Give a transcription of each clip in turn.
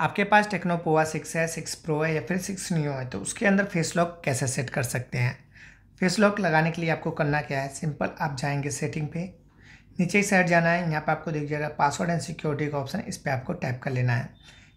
आपके पास Tecno Pova six है सिक्स प्रो है या फिर सिक्स न्यू है तो उसके अंदर फेस लॉक कैसे सेट कर सकते हैं फेस लॉक लगाने के लिए आपको करना क्या है सिंपल आप जाएंगे सेटिंग पे नीचे ही साइड जाना है यहाँ पर आपको दिख जाएगा पासवर्ड एंड सिक्योरिटी का ऑप्शन इस पर आपको टैप कर लेना है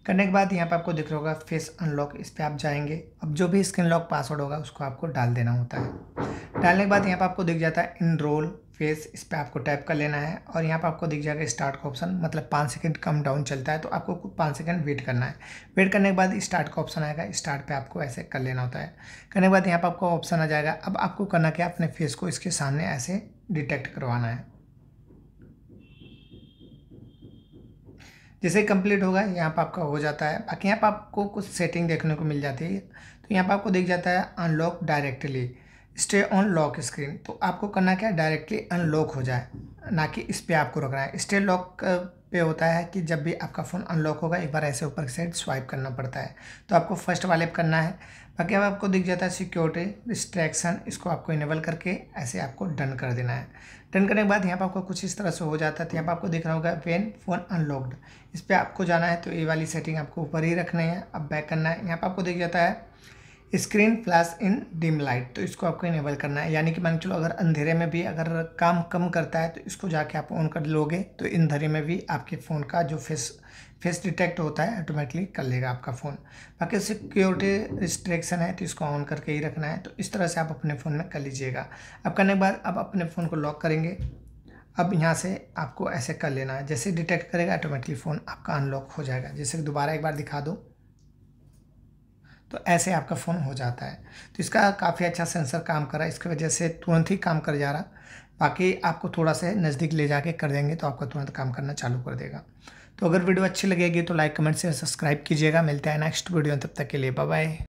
करने के बाद यहाँ पर आपको दिख रहा होगा फेस अनलॉक इस पर आप जाएंगे अब जो भी स्क्रीन लॉक पासवर्ड होगा उसको आपको डाल देना होता है डालने के बाद यहाँ पर आपको दिख जाता है इनरोल फेस इस पर आपको टैप कर लेना है और यहाँ पर आपको दिख जाएगा स्टार्ट का ऑप्शन मतलब पाँच सेकंड कम डाउन चलता है तो आपको पाँच सेकंड वेट करना है वेट करने के बाद स्टार्ट का ऑप्शन आएगा स्टार्ट पे आपको ऐसे कर लेना होता है करने के बाद यहाँ पर आपको ऑप्शन आ जाएगा अब आपको करना क्या अपने फेस को इसके सामने ऐसे डिटेक्ट करवाना है जैसे कंप्लीट होगा यहाँ पर आपका हो जाता है बाकी यहाँ पर आपको कुछ सेटिंग देखने को मिल जाती है तो यहाँ पर आपको दिख जाता है unlock directly stay on lock screen तो आपको करना क्या है डायरेक्टली अनलॉक हो जाए ना कि इस पर आपको रखना है स्टे लॉक पे होता है कि जब भी आपका फ़ोन अनलॉक होगा एक बार ऐसे ऊपर की साइड स्वाइप करना पड़ता है तो आपको फर्स्ट वाले करना है बाकी अब आपको दिख जाता है सिक्योरिटी डिस्ट्रैक्शन इसको आपको इनेबल करके ऐसे आपको डन कर देना है डन करने के बाद यहाँ पर आपको कुछ इस तरह से हो जाता है तो यहाँ पर आपको देखना रहा होगा पेन फ़ोन अनलॉक्ड इस पर आपको जाना है तो ये वाली सेटिंग आपको ऊपर ही रखनी है अब बैक करना है यहाँ पर आपको दिख जाता है screen flash in dim light तो इसको आपको इनेबल करना है यानी कि मान चलो अगर अंधेरे में भी अगर काम कम करता है तो इसको जाके आप ऑन कर लोगे तो अंधेरे में भी आपके फ़ोन का जो फेस फेस डिटेक्ट होता है ऑटोमेटिकली कर लेगा आपका फ़ोन बाकी सिक्योरिटी रिस्ट्रिक्शन है तो इसको ऑन करके ही रखना है तो इस तरह से आप अपने फ़ोन में कर लीजिएगा अब करने के बाद अब अपने फ़ोन को लॉक करेंगे अब यहाँ से आपको ऐसे कर लेना है जैसे डिटेक्ट करेगा ऑटोमेटिकली फ़ोन आपका अनलॉक हो जाएगा जैसे दोबारा एक बार दिखा दूँ तो ऐसे आपका फ़ोन हो जाता है तो इसका काफ़ी अच्छा सेंसर काम कर रहा है इसकी वजह से तुरंत ही काम कर जा रहा बाकी आपको थोड़ा सा नज़दीक ले जाके कर देंगे तो आपका तुरंत काम करना चालू कर देगा तो अगर वीडियो अच्छी लगेगी तो लाइक कमेंट से सब्सक्राइब कीजिएगा मिलते हैं नेक्स्ट वीडियो तब तक के लिए बाय